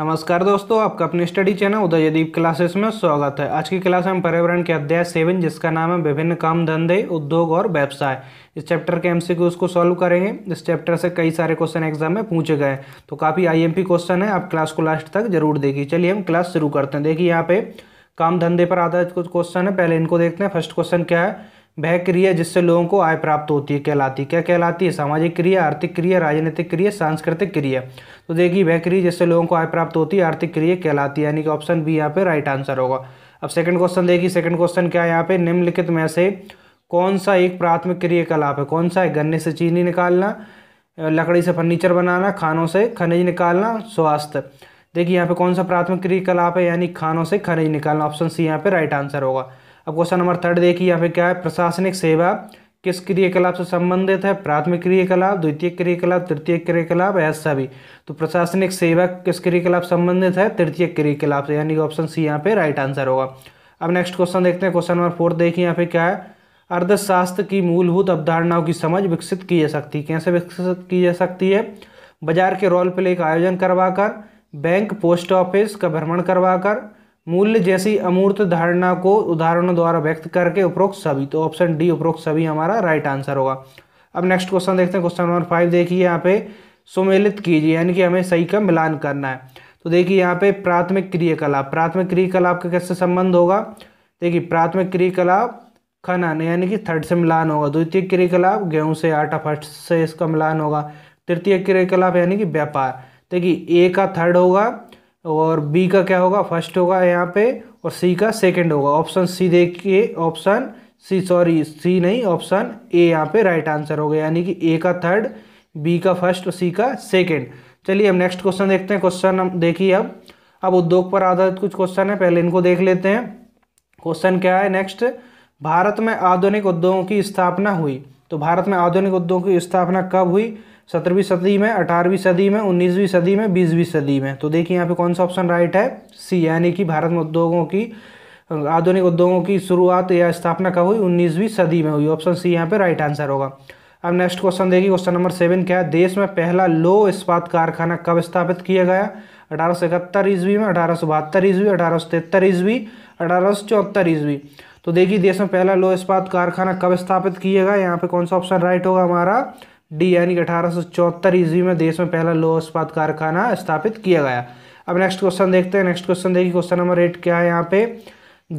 नमस्कार दोस्तों आपका अपने स्टडी चैनल उदयदीप क्लासेस में स्वागत है आज की क्लास में पर्यावरण के अध्याय सेवन जिसका नाम है विभिन्न काम धंधे उद्योग और व्यवसाय इस चैप्टर के एमसीक्यूज को सॉल्व करेंगे इस चैप्टर से कई सारे क्वेश्चन एग्जाम में पूछे गए तो काफ़ी आईएमपी क्वेश्चन है आप क्लास को लास्ट तक जरूर देखिए चलिए हम क्लास शुरू करते हैं देखिए यहाँ पे काम धंधे पर आधारित कुछ क्वेश्चन है पहले इनको देखते हैं फर्स्ट क्वेश्चन क्या है वह क्रिया जिससे लोगों को आय प्राप्त होती है कहलाती क्या कहलाती है सामाजिक क्रिया आर्थिक क्रिया राजनीतिक क्रिया सांस्कृतिक क्रिया तो देखिए वह क्रिया जिससे लोगों को आय प्राप्त होती है आर्थिक क्रिया कहलाती है यानी कि ऑप्शन बी यहाँ पे राइट आंसर होगा अब सेकंड क्वेश्चन देखिए सेकंड क्वेश्चन क्या है यहाँ पे निम्नलिखित में से कौन सा एक प्राथमिक क्रियाकलाप है कौन सा है गन्ने से चीनी निकालना लकड़ी से फर्नीचर बनाना खानों से खनिज निकालना स्वास्थ्य देखिए यहाँ पे कौन सा प्राथमिक क्रियाकलाप है यानी खानों से खनिज निकालना ऑप्शन सी यहाँ पे राइट आंसर होगा अब क्वेश्चन नंबर थर्ड देखिए यहाँ पे क्या है प्रशासनिक सेवा किस क्रियाकलाप से संबंधित है प्राथमिक क्रियाकलाप द्वितीय क्रियाकलाप तृतीय क्रियाकलाप या सभी तो प्रशासनिक सेवा किस क्रियाकलाप संबंधित है तृतीय क्रियाकलाप से यानी ऑप्शन सी यहाँ पे राइट आंसर होगा अब नेक्स्ट क्वेश्चन देखते हैं क्वेश्चन नंबर फोर्थ देखिए यहाँ पे क्या है अर्धशास्त्र की मूलभूत अवधारणाओं की समझ विकसित की जा सकती है कैसे विकसित की जा सकती है बाजार के रोल प्ले का आयोजन करवाकर बैंक पोस्ट ऑफिस का भ्रमण करवाकर मूल्य जैसी अमूर्त धारणा को उदाहरणों द्वारा व्यक्त करके उपरोक्त सभी तो ऑप्शन डी उपरोक्त सभी हमारा राइट आंसर होगा अब नेक्स्ट क्वेश्चन देखते हैं क्वेश्चन नंबर फाइव देखिए यहाँ पे सुमेलित कीजिए यानी कि हमें सही का मिलान करना है तो देखिए यहाँ पे प्राथमिक क्रियाकलाप प्राथमिक क्रियाकलाप का कैसे संबंध होगा देखिए प्राथमिक क्रियाकलाप खनन यानी कि थर्ड से मिलान होगा द्वितीय क्रियाकलाप गेहूं से आटा फर्स्ट से इसका मिलान होगा तृतीय क्रियाकलाप यानी कि व्यापार देखिए ए का थर्ड होगा और बी का क्या होगा फर्स्ट होगा यहाँ पे और सी का सेकंड होगा ऑप्शन सी देखिए ऑप्शन सी सॉरी सी नहीं ऑप्शन ए यहाँ पे राइट आंसर हो गया यानी कि ए का थर्ड बी का फर्स्ट और सी का सेकंड चलिए हम नेक्स्ट क्वेश्चन देखते हैं क्वेश्चन हम देखिए अब अब उद्योग पर आधारित कुछ क्वेश्चन है पहले इनको देख लेते हैं क्वेश्चन क्या है नेक्स्ट भारत में आधुनिक उद्योगों की स्थापना हुई तो भारत में आधुनिक उद्योगों की स्थापना कब हुई सत्रहवीं सदी में अठारहवीं सदी में उन्नीसवीं सदी में बीसवीं सदी में तो देखिए यहाँ पे कौन सा ऑप्शन राइट है सी यानी कि भारत में उद्योगों की आधुनिक उद्योगों की शुरुआत या स्थापना कब हुई उन्नीसवीं सदी में हुई ऑप्शन सी यहाँ पे राइट आंसर होगा अब नेक्स्ट क्वेश्चन देखिए क्वेश्चन नंबर सेवन क्या है देश में पहला लो इस्पात कारखाना कब स्थापित किया गया अठारह सौ इकहत्तर ईस्वी में अठारह सौ बहत्तर ईस्वी अठारह सौ तिहत्तर ईस्वी अठारह सौ चौहत्तर ईस्वी तो देखिए देश में पहला लो इस्पात कारखाना कब स्थापित किया गया यहाँ पे कौन सा ऑप्शन राइट होगा हमारा डी यानी कि अठारह सौ चौहत्तर ईस्वी में देश में पहला लोह इस्पात कारखाना स्थापित किया गया अब नेक्स्ट क्वेश्चन देखते हैं नेक्स्ट क्वेश्चन देखिए क्वेश्चन नंबर एट क्या है यहाँ पे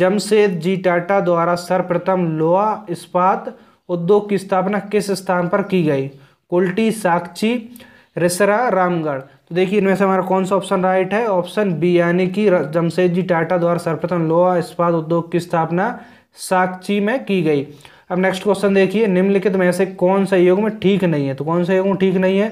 जमशेद जी टाटा द्वारा सर्वप्रथम लोहा इस्पात उद्योग की स्थापना किस स्थान पर की गई कुल्टी साक्षी रिसरा रामगढ़ तो देखिए इनमें से हमारा कौन सा ऑप्शन राइट है ऑप्शन बी यानी कि जमशेद जी टाटा द्वारा सर्वप्रथम लोहा इस्पात उद्योग की स्थापना साक्षी में की गई अब नेक्स्ट क्वेश्चन देखिए निम्नलिखित में से कौन सा योग में ठीक नहीं है तो कौन सा योग में ठीक नहीं है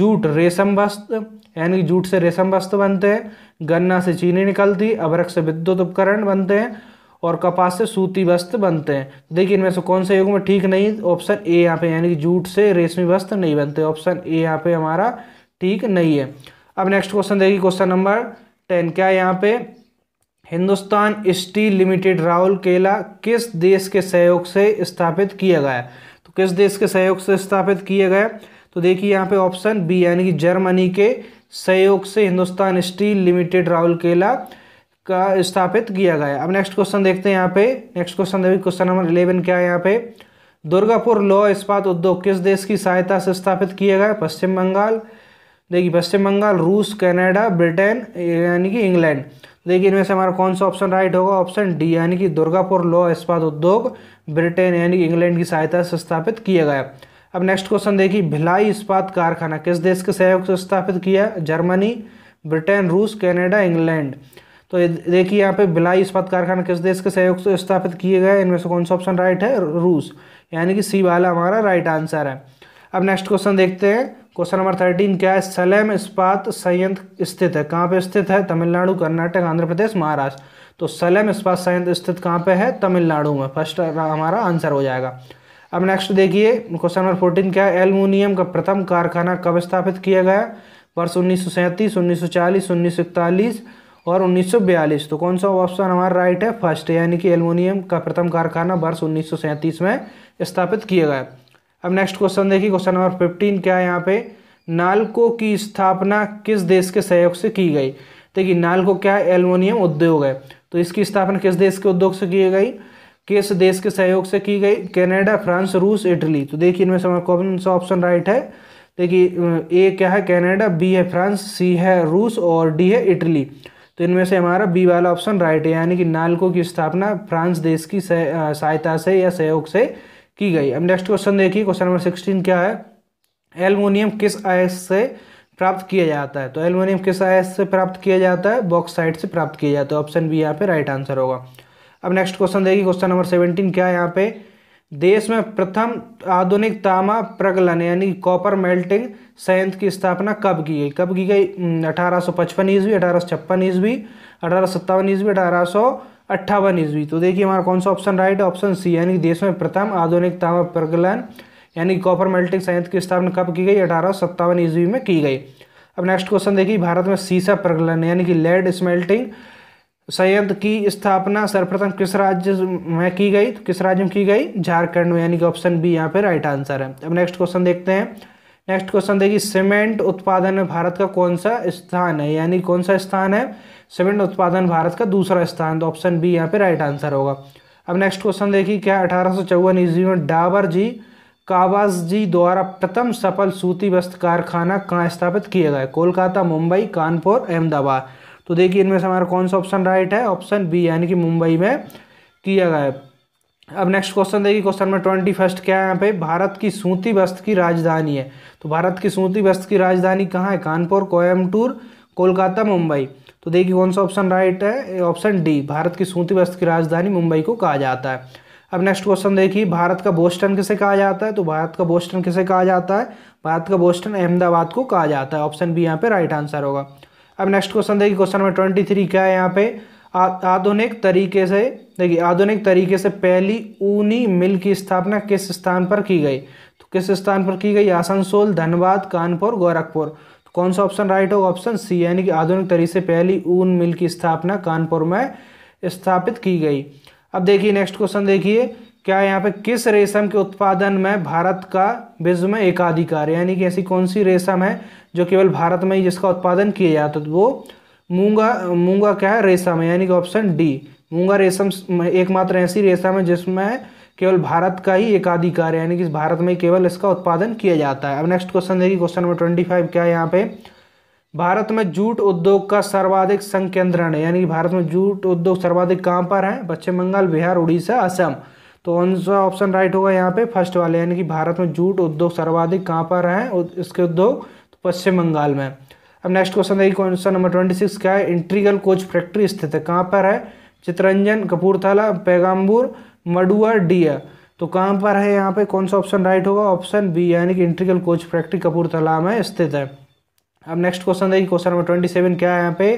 जूट रेशम वस्त्र यानी कि जूट से रेशम वस्त्र बनते हैं गन्ना से चीनी निकलती अभरक से विद्युत उपकरण बनते हैं और कपास से सूती वस्त्र बनते हैं देखिए इनमें से कौन सा योग में ठीक नहीं ऑप्शन ए यहाँ पे यानी कि जूट से रेशमी वस्त्र नहीं बनते ऑप्शन ए यहाँ पे हमारा ठीक नहीं है अब नेक्स्ट क्वेश्चन देखिए क्वेश्चन नंबर टेन क्या यहाँ पे हिंदुस्तान स्टील लिमिटेड राहुल केला किस देश के सहयोग से स्थापित किया गया तो किस देश के सहयोग से स्थापित किया गया तो देखिए यहाँ पे ऑप्शन बी यानी कि जर्मनी के सहयोग से हिंदुस्तान स्टील लिमिटेड राहुल केला का स्थापित किया गया अब नेक्स्ट क्वेश्चन देखते हैं यहाँ पे नेक्स्ट क्वेश्चन देखिए क्वेश्चन नंबर इलेवन क्या है यहाँ पे दुर्गापुर लौह इस्पात उद्योग किस देश की सहायता से स्थापित किया गया पश्चिम बंगाल देखिए पश्चिम बंगाल रूस कनाडा ब्रिटेन यानी कि इंग्लैंड देखिए इनमें से हमारा कौन सा ऑप्शन राइट होगा ऑप्शन डी यानी कि दुर्गापुर लौह इस्पात उद्योग ब्रिटेन यानी कि इंग्लैंड की सहायता से स्थापित किया गया अब नेक्स्ट क्वेश्चन देखिए भिलाई इस्पात कारखाना किस देश के सहयोग से स्थापित किया जर्मनी ब्रिटेन रूस कैनेडा इंग्लैंड तो देखिए यहाँ पे भिलाई इस्पात कारखाना किस देश के सहयोग से स्थापित किए गए इनमें से कौन सा ऑप्शन राइट है रूस यानी कि सी वाला हमारा राइट आंसर है अब नेक्स्ट क्वेश्चन देखते हैं क्वेश्चन नंबर थर्टीन क्या है सलेम इस्पात संयंत्र स्थित है कहाँ पे स्थित है तमिलनाडु कर्नाटक आंध्र प्रदेश महाराष्ट्र तो सलेम इस्पात संयंत्र स्थित कहाँ पे है तमिलनाडु में फर्स्ट हमारा आंसर हो जाएगा अब नेक्स्ट देखिए क्वेश्चन नंबर फोर्टीन क्या है एलमोनियम का प्रथम कारखाना कब स्थापित किया गया वर्ष उन्नीस सौ सैंतीस उन्नीस सौ चालीस उन्नीस सौ इकतालीस और उन्नीस सौ बयालीस तो कौन सा ऑप्शन हमारा राइट है फर्स्ट यानी कि एलमोनियम का प्रथम कारखाना वर्ष उन्नीस सौ सैंतीस में स्थापित किया गया अब नेक्स्ट क्वेश्चन देखिए क्वेश्चन नंबर फिफ्टीन क्या है यहाँ पे नालको की स्थापना किस देश के सहयोग से की गई देखिए नालको क्या है एल्युमिनियम उद्योग है तो इसकी स्थापना किस देश के उद्योग से की गई किस देश के सहयोग से की गई कैनेडा फ्रांस रूस इटली तो देखिए इनमें से हमारा कौन सा ऑप्शन राइट है देखिए ए क्या है कैनेडा बी है फ्रांस सी है रूस और डी है इटली तो इनमें से हमारा बी वाला ऑप्शन राइट है यानी कि नालको की स्थापना फ्रांस देश की सहायता से या सहयोग से की गई अब नेक्स्ट क्वेश्चन देखिए क्वेश्चन नंबर सिक्सटीन क्या है एल्युमिनियम किस आयस से प्राप्त किया जाता है तो एल्युमिनियम किस आयस से प्राप्त किया जाता है बॉक्साइड से प्राप्त किया जाता है ऑप्शन बी यहाँ पे राइट आंसर होगा अब नेक्स्ट क्वेश्चन देखिए क्वेश्चन नंबर सेवेंटीन क्या है यहाँ पे देश में प्रथम आधुनिक तामा प्रगलन यानी कॉपर मेल्टिंग संयंत्र की स्थापना कब की गई कब की गई अठारह सौ पचपन ईस्वी अठारह सौ छप्पन ईस्वी अठारह सत्तावन ईस्वी अठारह सौ अट्ठावन ईस्वी तो देखिए हमारा कौन सा ऑप्शन राइट है ऑप्शन सी यानी देश में प्रथम आधुनिक तांबा प्रगलन यानी कॉपर मेल्टिंग संयंत्र की स्थापना कब की गई अठारह सत्तावन ईस्वी में की गई अब नेक्स्ट क्वेश्चन देखिए भारत में सीसा प्रगलन यानी कि लेड स्मेल्टिंग संयंत्र की स्थापना सर्वप्रथम किस राज्य में की गई तो किस राज्य में की गई झारखंड में यानी कि ऑप्शन बी यहाँ पे राइट आंसर है अब नेक्स्ट क्वेश्चन देखते हैं नेक्स्ट क्वेश्चन देखिए सीमेंट उत्पादन में भारत का कौन सा स्थान है यानी कौन सा स्थान है सीमेंट उत्पादन भारत का दूसरा स्थान तो ऑप्शन बी यहाँ पे राइट आंसर होगा अब नेक्स्ट क्वेश्चन देखिए क्या अठारह सौ चौवन ईस्वी में डाबर जी काबाज जी द्वारा प्रथम सफल सूती वस्त्र कारखाना कहाँ स्थापित किया गया कोलकाता मुंबई कानपुर अहमदाबाद तो देखिए इनमें से हमारा कौन सा ऑप्शन राइट है ऑप्शन बी यानी कि मुंबई में किया गया अब नेक्स्ट क्वेश्चन देखिए क्वेश्चन नंबर ट्वेंटी फर्स्ट क्या है यहाँ पे भारत की सूती वस्त्र की राजधानी है तो भारत की सूती वस्त्र की राजधानी कहाँ है कानपुर कोयमटूर कोलकाता मुंबई तो देखिए कौन सा ऑप्शन राइट है ऑप्शन डी भारत की सूती वस्त्र की राजधानी मुंबई को कहा जाता है अब नेक्स्ट क्वेश्चन देखिए भारत का बोस्टन किसे कहा जाता है तो भारत का बोस्टन किसे कहा जाता है भारत का बोस्टन अहमदाबाद को कहा जाता है ऑप्शन बी यहाँ पे राइट आंसर होगा अब नेक्स्ट क्वेश्चन देखिए क्वेश्चन नंबर ट्वेंटी थ्री क्या है यहाँ पे आधुनिक तरीके से देखिए आधुनिक तरीके से पहली ऊनी मिल की स्थापना किस स्थान पर की गई तो किस स्थान पर की गई आसनसोल धनबाद कानपुर गोरखपुर तो कौन सा ऑप्शन राइट होगा ऑप्शन सी यानी कि आधुनिक तरीके से पहली ऊन मिल की स्थापना कानपुर में स्थापित की गई अब देखिए नेक्स्ट क्वेश्चन देखिए क्या यहाँ पे किस रेशम के उत्पादन में भारत का विश्व में एकाधिकार यानी कि ऐसी कौन सी रेशम है जो केवल भारत में ही जिसका उत्पादन किया जाता तो वो मूंगा मूंगा क्या है रेशम है यानी कि ऑप्शन डी मूंगा रेशम एकमात्र ऐसी रेशम है जिसमें केवल भारत का ही एकाधिकार है यानी कि भारत में केवल इसका उत्पादन किया जाता है अब नेक्स्ट क्वेश्चन देखिए क्वेश्चन नंबर ट्वेंटी फाइव क्या है यहाँ पे भारत में जूट उद्योग का सर्वाधिक संकेंद्रण है यानी कि भारत में जूट उद्योग सर्वाधिक कहाँ पर है पश्चिम बंगाल बिहार उड़ीसा असम तो उनका ऑप्शन राइट होगा यहाँ पे फर्स्ट वाले यानी कि भारत में जूट उद्योग सर्वाधिक कहाँ पर है इसके उद्योग पश्चिम बंगाल में अब नेक्स्ट क्वेश्चन देखिए क्वेश्चन नंबर ट्वेंटी सिक्स क्या है इंट्रीगल कोच फैक्ट्री स्थित है कहाँ पर है चित्रंजन कपूरथला पैगाम्बूर मडुआ डिया तो कहाँ पर है यहाँ पे कौन सा ऑप्शन राइट होगा ऑप्शन बी यानी कि इंट्रीगल कोच फैक्ट्री कपूरथला में स्थित है अब नेक्स्ट क्वेश्चन देखिए क्वेश्चन नंबर ट्वेंटी सेवन क्या है यहाँ पे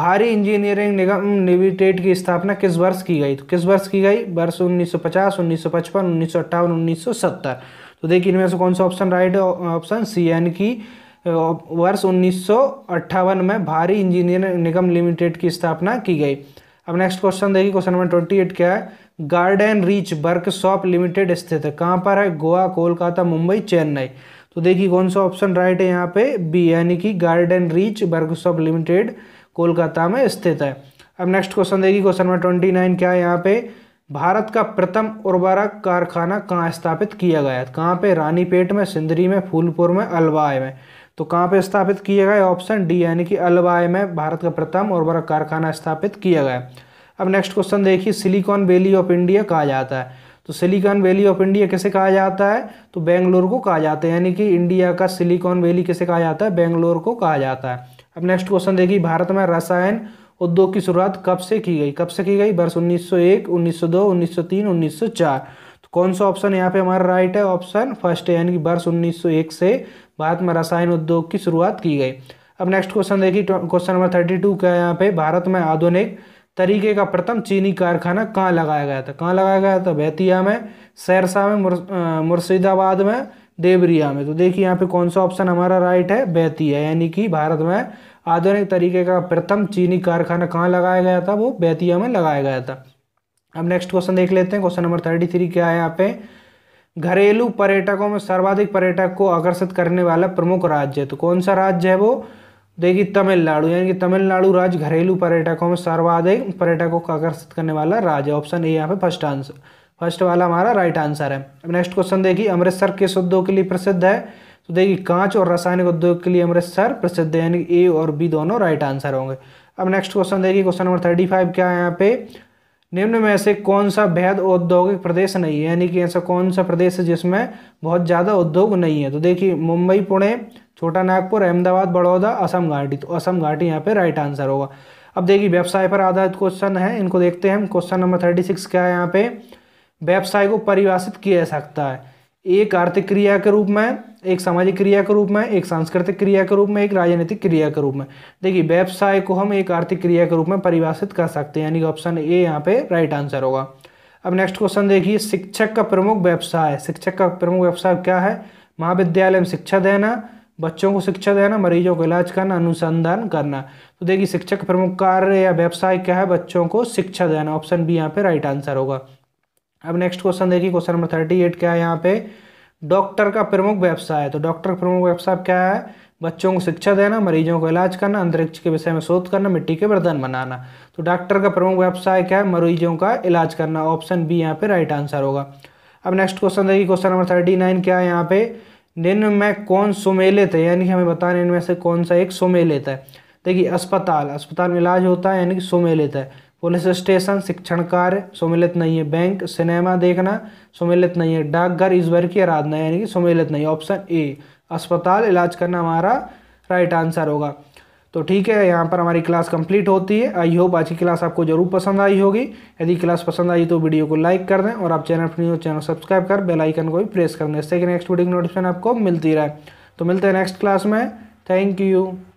भारी इंजीनियरिंग निगम लिमिटेड की स्थापना किस वर्ष की गई तो किस वर्ष की गई वर्ष उन्नीस उन्नीस उन्नीस सौ सौ सौ पचास पचपन अट्ठावन उन्नीस सौ सत्तर तो देखिए इनमें से कौन सा ऑप्शन राइट है ऑप्शन सी यानी कि वर्ष उन्नीस में भारी इंजीनियर निगम लिमिटेड की स्थापना की गई अब नेक्स्ट क्वेश्चन देखिए क्वेश्चन नंबर ट्वेंटी एट क्या है गार्डन रीच वर्कशॉप लिमिटेड स्थित है कहाँ पर है गोवा कोलकाता मुंबई चेन्नई तो देखिए कौन सा ऑप्शन राइट है यहाँ पे बी यानी कि Garden Reach Workshop Limited Kolkata में स्थित है अब नेक्स्ट क्वेश्चन देखिए क्वेश्चन नंबर ट्वेंटी नाइन क्या है यहाँ पे भारत का प्रथम उर्वरक कारखाना कहाँ स्थापित किया गया है कहाँ पे रानीपेट में सिंदरी में फूलपुर में अलवाए में तो कहाँ पे स्थापित किया गया ऑप्शन डी यानी कि अलवाय में भारत का प्रथम उर्वरक कारखाना स्थापित किया गया अब नेक्स्ट क्वेश्चन देखिए सिलिकॉन वैली ऑफ इंडिया कहा जाता है तो सिलिकॉन वैली ऑफ इंडिया किसे कहा जाता है तो बेंगलोर को कहा जाता है यानी कि इंडिया का सिलिकॉन वैली किसे कहा जाता है बेंगलोर को कहा जाता है अब नेक्स्ट क्वेश्चन देखिए भारत में रसायन उद्योग की शुरुआत कब से की गई कब से की गई वर्ष 1901, 1902, 1903, 1904 कौन सा ऑप्शन यहाँ पे हमारा राइट है ऑप्शन फर्स्ट है यानी कि वर्ष 1901 से भारत में रसायन उद्योग की शुरुआत की गई अब नेक्स्ट क्वेश्चन देखिए क्वेश्चन नंबर थर्टी टू का यहाँ पे भारत में आधुनिक तरीके का प्रथम चीनी कारखाना कहाँ लगाया गया था कहाँ लगाया गया था बैतिया में सहरसा में मुर्शिदाबाद में देवरिया में तो देखिए यहाँ पे कौन सा ऑप्शन हमारा राइट है बैतिया यानी कि भारत में आधुनिक तरीके का प्रथम चीनी कारखाना कहाँ लगाया गया था वो बैतिया में लगाया गया था अब नेक्स्ट क्वेश्चन देख लेते हैं क्वेश्चन नंबर थर्टी थ्री क्या है यहाँ पे घरेलू पर्यटकों में सर्वाधिक पर्यटक को आकर्षित करने वाला प्रमुख राज्य है तो कौन सा राज्य है वो देखिए तमिलनाडु यानी कि तमिलनाडु राज्य घरेलू पर्यटकों में सर्वाधिक पर्यटकों को आकर्षित करने वाला राज्य ऑप्शन ए यहाँ पे फर्स्ट आंसर फर्स्ट वाला हमारा राइट आंसर है अब नेक्स्ट क्वेश्चन देखिए अमृतसर किस उद्योग के लिए प्रसिद्ध है तो देखिए कांच और रासायनिक उद्योग के लिए अमृतसर प्रसिद्ध है यानी ए और बी दोनों राइट आंसर होंगे अब नेक्स्ट क्वेश्चन देखिए क्वेश्चन नंबर थर्टी फाइव क्या है यहाँ पे निम्न में से कौन सा बेहद औद्योगिक प्रदेश नहीं है यानी कि ऐसा कौन सा प्रदेश है जिसमें बहुत ज़्यादा उद्योग नहीं है तो देखिए मुंबई पुणे छोटा नागपुर अहमदाबाद बड़ौदा असम घाटी तो असम घाटी यहाँ पे राइट आंसर होगा अब देखिए व्यवसाय पर आधारित क्वेश्चन है इनको देखते हैं हम क्वेश्चन नंबर थर्टी सिक्स क्या है यहाँ पे व्यवसाय को परिभाषित किया जा सकता है एक आर्थिक क्रिया के रूप में एक सामाजिक क्रिया के रूप में एक सांस्कृतिक क्रिया के रूप में एक राजनीतिक क्रिया के रूप में देखिए व्यवसाय को हम एक आर्थिक क्रिया के रूप में परिभाषित कर सकते हैं यानी कि ऑप्शन ए यहाँ पे राइट आंसर होगा अब नेक्स्ट क्वेश्चन देखिए शिक्षक का प्रमुख व्यवसाय शिक्षक का प्रमुख व्यवसाय क्या है महाविद्यालय में शिक्षा देना बच्चों को शिक्षा देना मरीजों को इलाज करना अनुसंधान करना तो देखिए शिक्षक प्रमुख कार्य या व्यवसाय क्या है बच्चों को शिक्षा देना ऑप्शन बी यहाँ पे राइट आंसर होगा अब नेक्स्ट क्वेश्चन देखिए क्वेश्चन नंबर थर्टी एट क्या है यहाँ पे डॉक्टर का प्रमुख व्यवसाय तो डॉक्टर का प्रमुख व्यवसाय क्या है बच्चों को शिक्षा देना मरीजों को इलाज करना अंतरिक्ष के विषय में शोध करना मिट्टी के बर्तन बनाना तो डॉक्टर का प्रमुख व्यवसाय क्या है मरीजों का इलाज करना ऑप्शन बी यहाँ पे राइट आंसर होगा अब नेक्स्ट क्वेश्चन देखिए क्वेश्चन नंबर थर्टी नाइन क्या है यहाँ पे निन्न में कौन सुमेलित है यानी कि हमें बताना इनमें से कौन सा एक सुमेलित है देखिए अस्पताल अस्पताल में इलाज होता है यानी कि सुमेलित है पुलिस स्टेशन शिक्षण कार्य सम्मिलित नहीं है बैंक सिनेमा देखना सम्मिलित नहीं है डाकघर ईश्वर की आराधना यानी कि सम्मिलित नहीं ऑप्शन ए अस्पताल इलाज करना हमारा राइट आंसर होगा तो ठीक है यहाँ पर हमारी क्लास कंप्लीट होती है आई होप आज की क्लास आपको जरूर पसंद आई होगी यदि क्लास पसंद आई तो वीडियो को लाइक कर दें और आप चैनल पर हो चैनल सब्सक्राइब कर बेल आइकन को भी प्रेस कर दें इससे कि नेक्स्ट वीडियो की नोटिफिकेशन आपको मिलती रहे तो मिलते हैं नेक्स्ट क्लास में थैंक यू